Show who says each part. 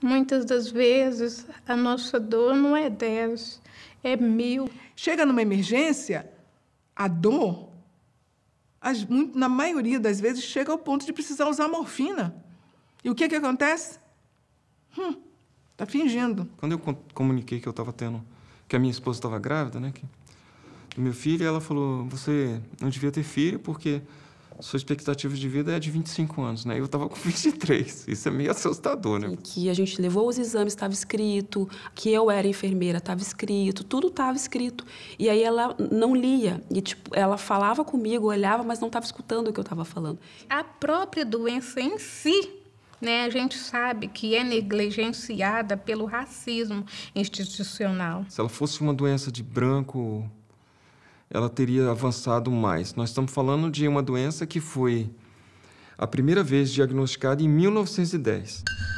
Speaker 1: Muitas das vezes a nossa dor não é 10, é mil.
Speaker 2: Chega numa emergência, a dor, as, na maioria das vezes, chega ao ponto de precisar usar morfina. E o que, que acontece? Hum, tá fingindo.
Speaker 3: Quando eu comuniquei que eu estava tendo, que a minha esposa estava grávida, né? Que, do meu filho, ela falou: você não devia ter filho porque sua expectativa de vida é de 25 anos, né? Eu estava com 23. Isso é meio assustador, né?
Speaker 4: que a gente levou os exames, estava escrito, que eu era enfermeira, estava escrito, tudo estava escrito. E aí ela não lia. E, tipo, ela falava comigo, olhava, mas não estava escutando o que eu estava falando. A própria doença em si né, a gente sabe que é
Speaker 1: negligenciada pelo racismo institucional.
Speaker 3: Se ela fosse uma doença de branco ela teria avançado mais. Nós estamos falando de uma doença que foi a primeira vez diagnosticada em 1910.